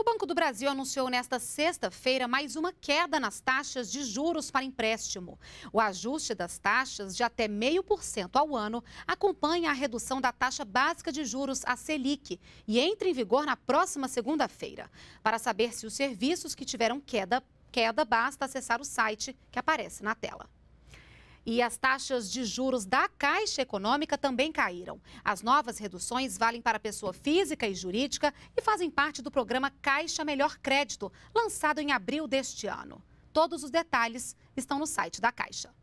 O Banco do Brasil anunciou nesta sexta-feira mais uma queda nas taxas de juros para empréstimo. O ajuste das taxas de até 0,5% ao ano acompanha a redução da taxa básica de juros, a Selic, e entra em vigor na próxima segunda-feira. Para saber se os serviços que tiveram queda, queda, basta acessar o site que aparece na tela. E as taxas de juros da Caixa Econômica também caíram. As novas reduções valem para pessoa física e jurídica e fazem parte do programa Caixa Melhor Crédito, lançado em abril deste ano. Todos os detalhes estão no site da Caixa.